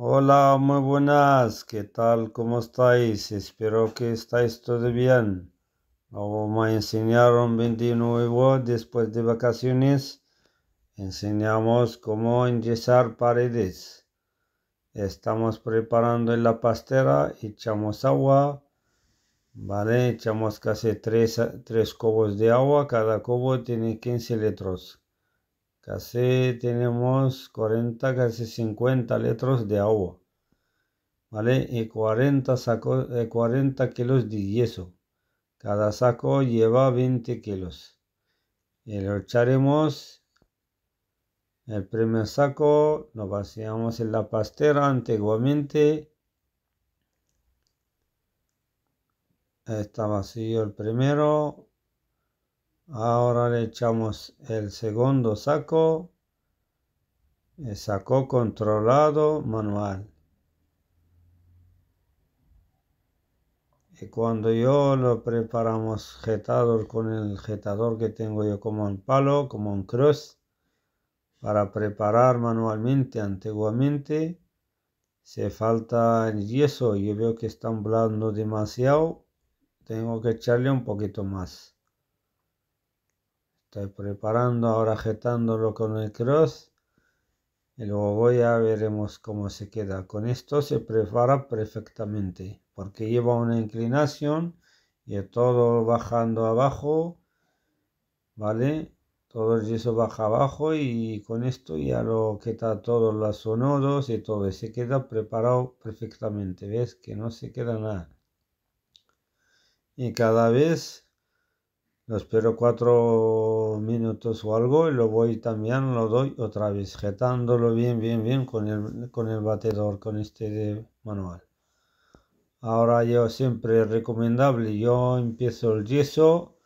Hola, muy buenas, ¿qué tal? ¿Cómo estáis? Espero que estáis todo bien. vamos a enseñar un nuevo después de vacaciones. Enseñamos cómo enyesar paredes. Estamos preparando en la pastera, echamos agua, ¿vale? Echamos casi 3, cubos de agua, cada cubo tiene 15 litros casi tenemos 40, casi 50 litros de agua, ¿vale? Y 40, saco, de eh, 40 kilos de yeso. Cada saco lleva 20 kilos. Y lo echaremos el primer saco, nos vaciamos en la pastera antiguamente. Está vacío el primero, Ahora le echamos el segundo saco. El saco controlado manual. Y cuando yo lo preparamos jetador con el jetador que tengo yo como un palo, como un cross, para preparar manualmente antiguamente, se falta el yeso. Yo veo que está blando demasiado. Tengo que echarle un poquito más. Estoy preparando ahora ajetándolo con el cross. Y luego voy a veremos cómo se queda. Con esto se prepara perfectamente. Porque lleva una inclinación. Y todo bajando abajo. ¿Vale? Todo el baja abajo. Y con esto ya lo quita todos los sonodos y todo. se queda preparado perfectamente. ¿Ves? Que no se queda nada. Y cada vez lo espero cuatro minutos o algo y lo voy también, lo doy otra vez, jetándolo bien, bien, bien con el, con el batedor, con este manual. Ahora yo siempre recomendable, yo empiezo el yeso,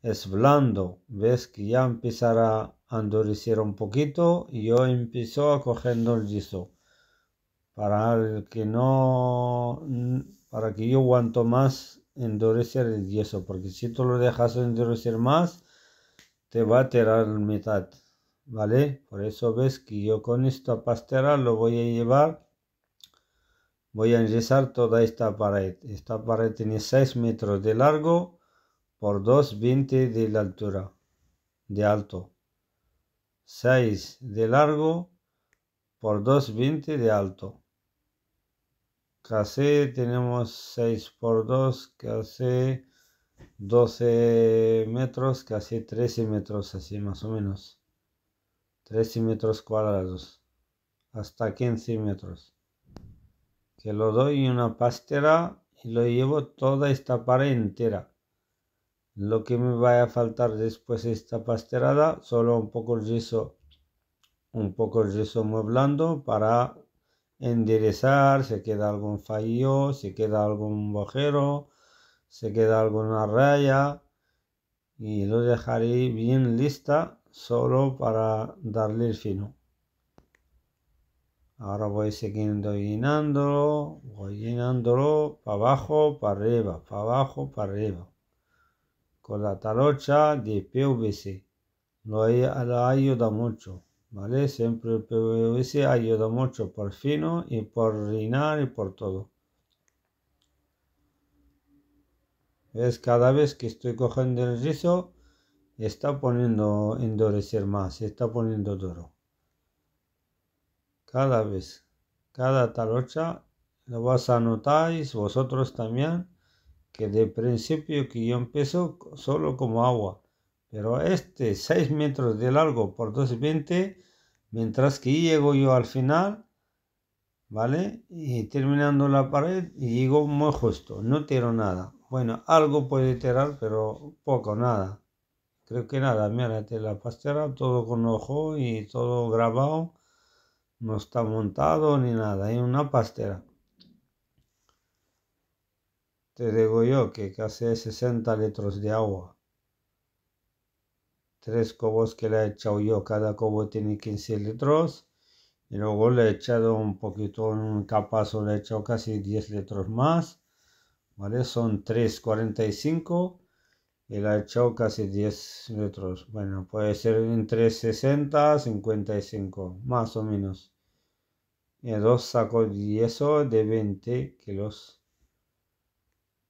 es blando, ves que ya empezará a endurecer un poquito y yo empiezo a cogiendo el yeso. Para que no, para que yo aguanto más endurecer el yeso, porque si tú lo dejas endurecer más, te va a tirar la mitad, ¿vale? Por eso ves que yo con esta pastera lo voy a llevar, voy a enyesar toda esta pared. Esta pared tiene 6 metros de largo por 2,20 de la altura, de alto. 6 de largo por 2,20 de alto. Casi tenemos 6 por 2, casi 12 metros, casi 13 metros, así más o menos. 13 metros cuadrados, hasta 15 metros. Que lo doy en una pastera y lo llevo toda esta pared entera. Lo que me vaya a faltar después de esta pasterada, solo un poco de yeso, un poco de yeso muy blando para enderezar, se queda algún fallo, se queda algún bojero, se queda alguna raya y lo dejaré bien lista solo para darle el fino. Ahora voy siguiendo llenándolo, voy llenándolo para abajo, para arriba, para abajo, para arriba. Con la tarocha de PVC. Lo, lo ayuda mucho. Siempre el PVC ayuda mucho por fino y por reinar y por todo. ¿Ves? Cada vez que estoy cogiendo el rizo, está poniendo endurecer más, está poniendo duro. Cada vez, cada talocha, lo vas a notar vosotros también, que de principio que yo empiezo solo como agua pero este 6 metros de largo por 2,20, mientras que llego yo al final, ¿vale? Y terminando la pared, y llego muy justo, no tiro nada. Bueno, algo puede tirar, pero poco, nada. Creo que nada, mira la pastera, todo con ojo y todo grabado. No está montado ni nada, hay una pastera. Te digo yo que casi 60 litros de agua tres cobos que le he echado yo. Cada cobo tiene 15 litros. Y luego le he echado un poquito, un capazo, le he echado casi 10 litros más. ¿Vale? Son 3,45 y le he echado casi 10 litros. Bueno, puede ser entre 60 55, más o menos. Y dos sacos de eso de 20 kilos.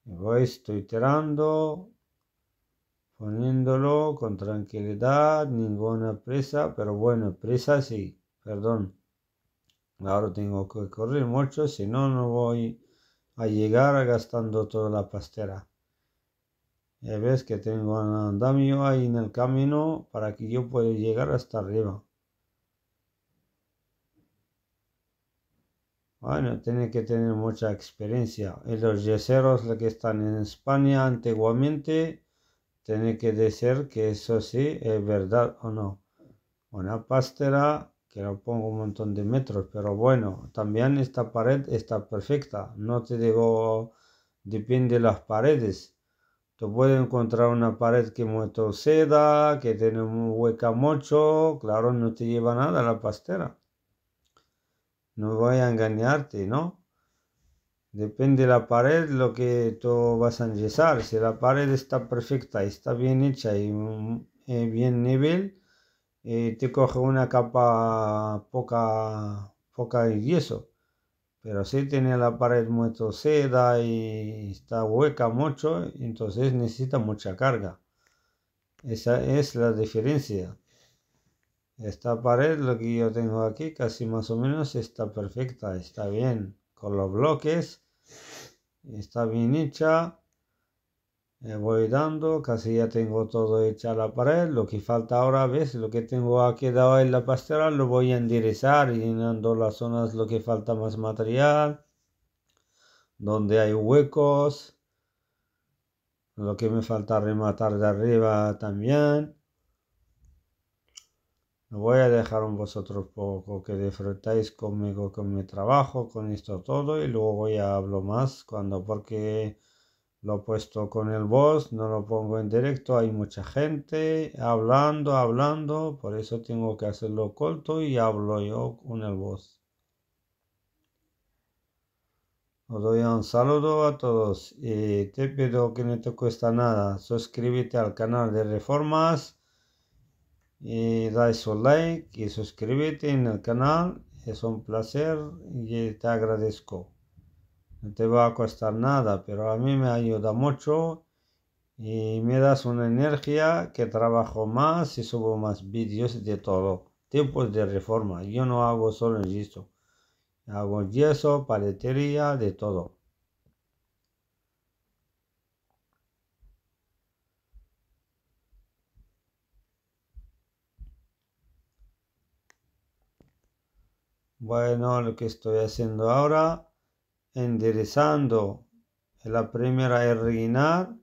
Y voy, estoy tirando poniéndolo con tranquilidad, ninguna presa, pero bueno, presa sí, perdón. Ahora tengo que correr mucho, si no, no voy a llegar gastando toda la pastera. Ya ves que tengo un andamio ahí en el camino para que yo pueda llegar hasta arriba. Bueno, tiene que tener mucha experiencia. Y los yeseros que están en España antiguamente tiene que decir que eso sí es verdad o no. Una pastera que la pongo un montón de metros, pero bueno, también esta pared está perfecta. No te digo, depende de las paredes. Tú puedes encontrar una pared que muy seda, que tiene un hueca mucho, claro, no te lleva nada la pastera. No voy a engañarte, ¿no? Depende de la pared lo que tú vas a enyesar. Si la pared está perfecta, está bien hecha y mm, eh, bien nivel, eh, te coge una capa poca, poca de yeso. Pero si tiene la pared muy seda y está hueca mucho, entonces necesita mucha carga. Esa es la diferencia. Esta pared, lo que yo tengo aquí, casi más o menos está perfecta, está bien con los bloques. Está bien hecha. voy dando, casi ya tengo todo hecha la pared. Lo que falta ahora, ¿ves? Lo que tengo ha quedado en la pastera lo voy a enderezar, llenando las zonas lo que falta más material, donde hay huecos. Lo que me falta rematar de arriba también voy a dejar un vosotros poco, que disfrutáis conmigo, con mi trabajo, con esto todo, y luego ya hablo más cuando, porque lo he puesto con el voz, no lo pongo en directo, hay mucha gente hablando, hablando, por eso tengo que hacerlo corto y hablo yo con el voz. Os doy un saludo a todos y te pido que no te cuesta nada, suscríbete al canal de reformas y eh, da su like y suscríbete en el canal es un placer y te agradezco no te va a costar nada pero a mí me ayuda mucho y me das una energía que trabajo más y subo más vídeos de todo tiempos de reforma yo no hago solo el yeso hago yeso paletería de todo Bueno, lo que estoy haciendo ahora, enderezando la primera es rellenar.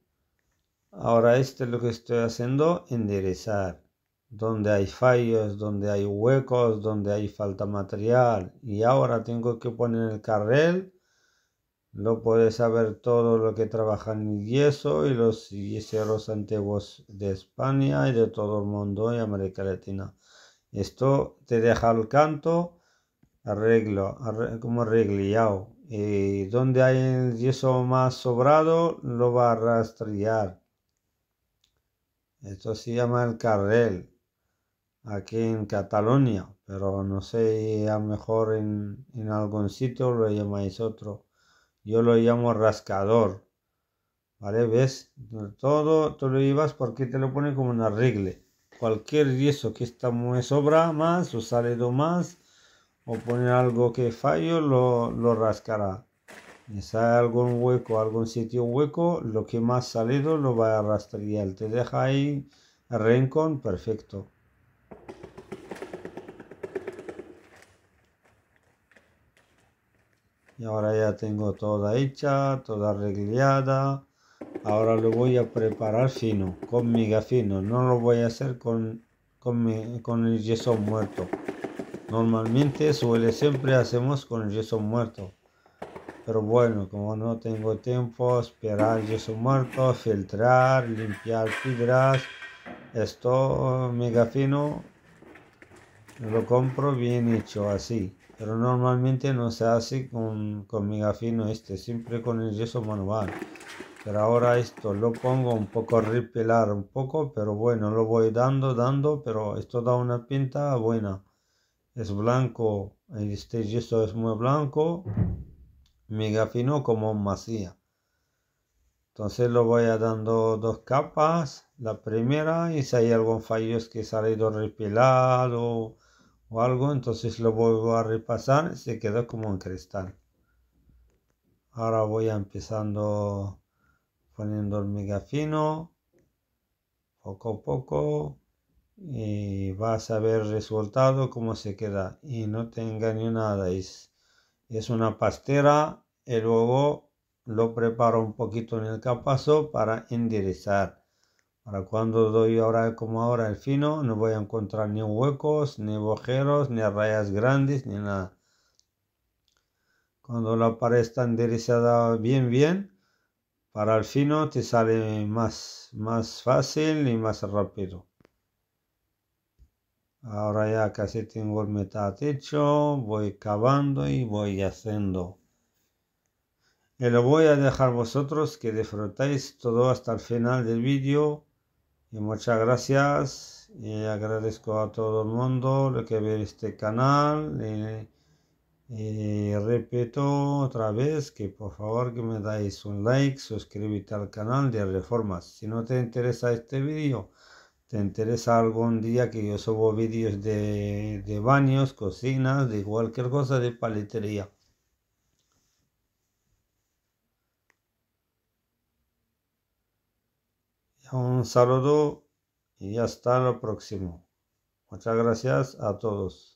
Ahora este es lo que estoy haciendo, enderezar. Donde hay fallos, donde hay huecos, donde hay falta material. Y ahora tengo que poner el carril. Lo puedes saber todo lo que trabaja en yeso y los yeseros antiguos de España y de todo el mundo y América Latina. Esto te deja al canto arreglo, como arregliao. Y donde hay el yeso más sobrado, lo va a rastrear. Esto se llama el carrel, aquí en Cataluña, pero no sé, a lo mejor en, en algún sitio lo llamáis otro. Yo lo llamo rascador. ¿Vale? ¿Ves? Todo tú lo llevas porque te lo pone como un arregle. Cualquier yeso que está muy sobra más o salido más, o poner algo que fallo, lo, rascará. Si sale algún hueco, algún sitio hueco, lo que más salido lo va a rastrear. Te deja ahí rencón perfecto. Y ahora ya tengo toda hecha, toda arreglada. Ahora lo voy a preparar fino, con miga fino. No lo voy a hacer con, con, con el yeso muerto. Normalmente suele siempre hacemos con el yeso muerto. Pero bueno, como no tengo tiempo, esperar yeso muerto, filtrar, limpiar piedras, esto mega fino lo compro bien hecho así. Pero normalmente no se hace con, con mega fino este, siempre con el yeso manual. Pero ahora esto lo pongo un poco repelar un poco, pero bueno, lo voy dando, dando, pero esto da una pinta buena es blanco, este yeso es muy blanco, mega fino como masía. Entonces lo voy a dando dos capas, la primera y si hay algún fallo es que salido repelado o algo, entonces lo vuelvo a repasar, se quedó como un cristal. Ahora voy a empezando poniendo el mega fino, poco a poco y vas a ver resultado cómo se queda y no te engaño nada es, una pastera y luego lo preparo un poquito en el capazo para enderezar para cuando doy ahora como ahora el fino no voy a encontrar ni huecos ni agujeros ni rayas grandes ni nada cuando la pared está enderezada bien bien para el fino te sale más fácil y más rápido Ahora ya casi tengo el meta hecho, voy cavando y voy haciendo. Y lo voy a dejar vosotros que disfrutéis todo hasta el final del vídeo. Y muchas gracias y agradezco a todo el mundo lo que ve este canal. Y, repito otra vez que por favor que me dais un like, suscríbete al canal de Reformas. Si no te interesa este vídeo te interesa algún día que yo subo vídeos de, de baños, cocinas, de cualquier cosa de paletería. Un saludo y hasta lo próximo. Muchas gracias a todos.